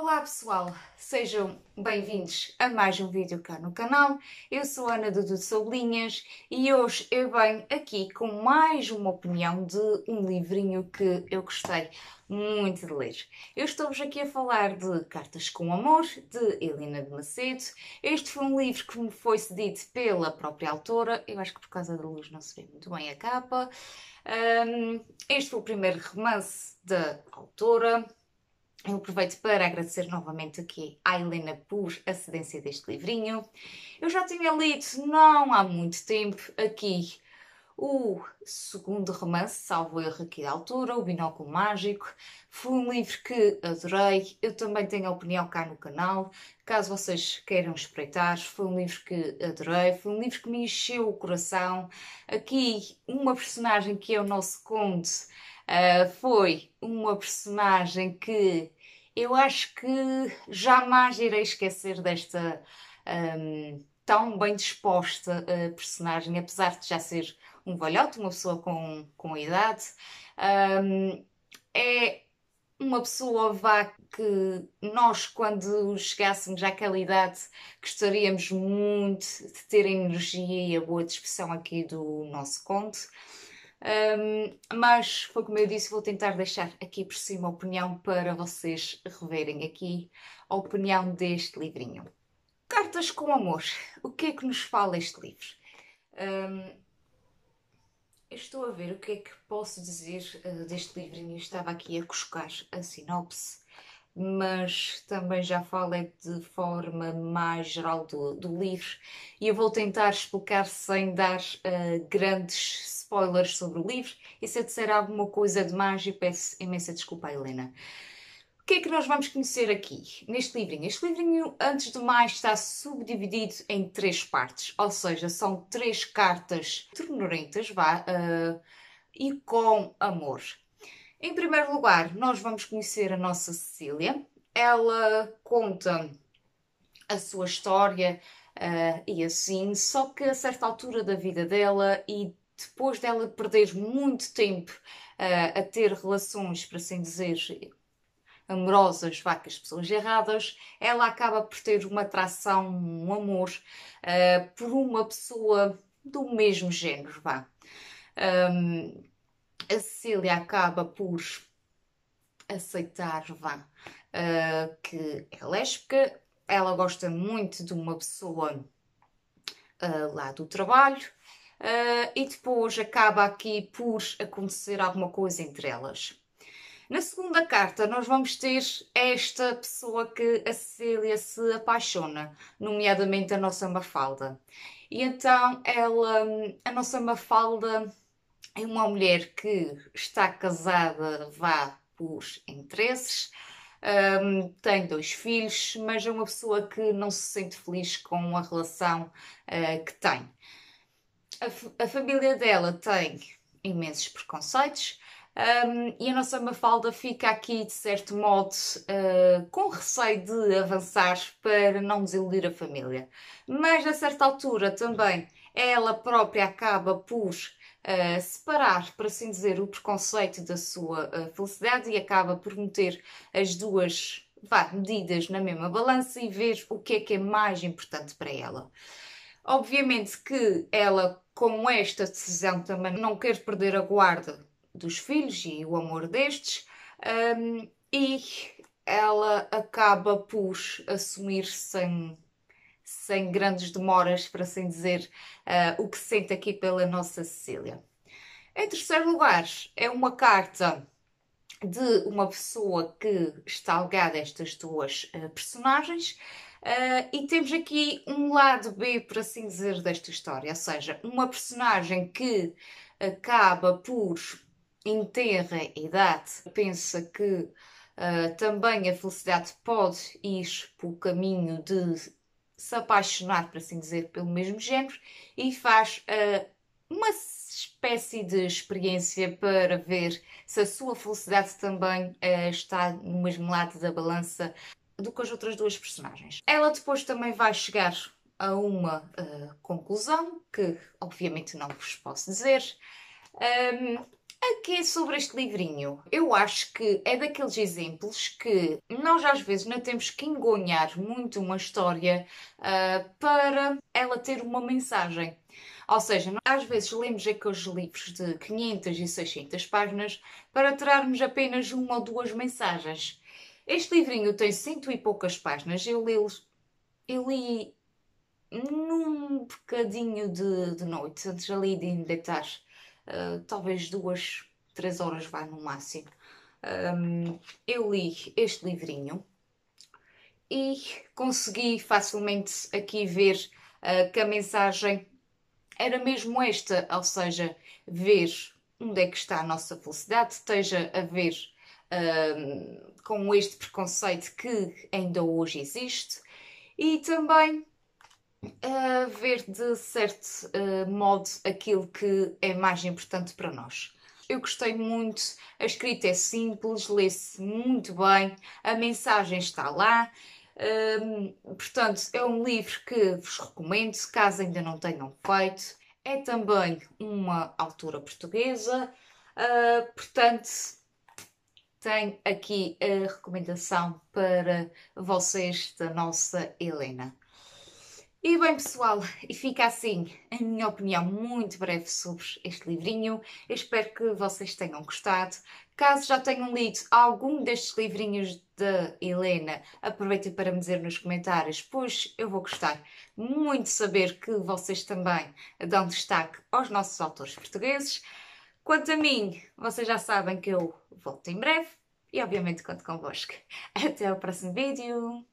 Olá pessoal, sejam bem-vindos a mais um vídeo cá no canal. Eu sou Ana Dudu de Sobrinhas e hoje eu venho aqui com mais uma opinião de um livrinho que eu gostei muito de ler. Eu estou-vos aqui a falar de Cartas com Amor, de Helena de Macedo. Este foi um livro que me foi cedido pela própria autora. Eu acho que por causa da luz não se vê muito bem a capa. este foi o primeiro romance da autora eu aproveito para agradecer novamente aqui à Helena por a cedência deste livrinho. Eu já tinha lido, não há muito tempo, aqui o segundo romance, salvo erro aqui da altura, O Binóculo Mágico. Foi um livro que adorei, eu também tenho a opinião cá no canal, caso vocês queiram espreitar. Foi um livro que adorei, foi um livro que me encheu o coração. Aqui, uma personagem que é o nosso conde. Uh, foi uma personagem que eu acho que jamais irei esquecer desta um, tão bem disposta uh, personagem, apesar de já ser um velhote, uma pessoa com, com idade. Um, é uma pessoa vá que nós, quando chegássemos àquela idade, gostaríamos muito de ter a energia e a boa disposição aqui do nosso conto. Um, mas foi como eu disse, vou tentar deixar aqui por cima a opinião para vocês reverem aqui a opinião deste livrinho. Cartas com Amor. O que é que nos fala este livro? Um, eu estou a ver o que é que posso dizer uh, deste livrinho. estava aqui a cuscar a sinopse mas também já falei de forma mais geral do, do livro e eu vou tentar explicar sem dar uh, grandes spoilers sobre o livro e se eu disser alguma coisa demais eu peço imensa desculpa Helena. O que é que nós vamos conhecer aqui neste livrinho? Este livrinho, antes de mais, está subdividido em três partes, ou seja, são três cartas tornorentas, vá, uh, e com amor. Em primeiro lugar, nós vamos conhecer a nossa Cecília. Ela conta a sua história uh, e assim, só que a certa altura da vida dela e depois dela perder muito tempo uh, a ter relações, para assim dizer, amorosas, vacas, pessoas erradas, ela acaba por ter uma atração, um amor uh, por uma pessoa do mesmo género, vá. Um, a Cecília acaba por aceitar, vá, uh, que é lésbica, ela gosta muito de uma pessoa uh, lá do trabalho uh, e depois acaba aqui por acontecer alguma coisa entre elas. Na segunda carta, nós vamos ter esta pessoa que a Cecília se apaixona, nomeadamente a nossa Mafalda. E então ela, hum, a nossa Mafalda é uma mulher que está casada, vá por interesses, um, tem dois filhos, mas é uma pessoa que não se sente feliz com a relação uh, que tem. A, a, família dela tem imensos preconceitos um, e a nossa Mafalda fica aqui, de certo modo, uh, com receio de avançar para não desiludir a família. Mas, a certa altura, também ela própria acaba por uh, separar, por assim dizer, o preconceito da sua uh, felicidade e acaba por meter as duas vá, medidas na mesma balança e ver o que é que é mais importante para ela. Obviamente que ela, com esta decisão, também não quer perder a guarda dos filhos e o amor destes, um, ehm, e ela acaba por assumir sem sem grandes demoras, para assim dizer, uh, o que se sente aqui pela nossa Cecília. Em terceiro lugar, é uma carta de uma pessoa que está ligada a estas duas uh, personagens. Uh, e temos aqui um lado B, por assim dizer, desta história, ou seja, uma personagem que acaba por, enterra a idade, pensa que Uh, também a felicidade pode ir pelo caminho de se apaixonar, por assim dizer, pelo mesmo género e faz uh, uma espécie de experiência para ver se a sua felicidade também uh, está no mesmo lado da balança do que as outras duas personagens. Ela depois também vai chegar a uma uh, conclusão que obviamente não vos posso dizer. Um, a que é sobre este livrinho? Eu acho que é daqueles exemplos que nós às vezes não temos que engonhar muito uma história uh, para ela ter uma mensagem. Ou seja, às vezes lemos aqueles livros de 500 e 600 páginas para tirarmos apenas uma ou duas mensagens. Este livrinho tem cento e poucas páginas, eu li, eu li num bocadinho de, de noite, antes ali de deitar ah, talvez duas, três horas vai no máximo. Um, eu li este livrinho e consegui facilmente aqui ver uh, que a mensagem era mesmo esta, ou seja, ver onde é que está a nossa felicidade, esteja a ver um, com este preconceito que ainda hoje existe e também a ver de certo uh, modo aquilo que é mais importante para nós. Eu gostei muito, a escrita é simples, lê-se muito bem, a mensagem está lá. Um, ehm, portanto, é um livro que vos recomendo, caso ainda não tenham feito. É também uma autora portuguesa, uh, portanto, tenho aqui a recomendação para vocês da nossa Helena. E bem, pessoal, e fica assim a minha opinião muito breve sobre este livrinho. Eu espero que vocês tenham gostado. Caso já tenham lido algum destes livrinhos da de Helena, aproveitem para me dizer nos comentários, pois eu vou gostar muito de saber que vocês também dão destaque aos nossos autores portugueses. Quanto a mim, vocês já sabem que eu volto em breve e obviamente conto convosco. Até o próximo vídeo!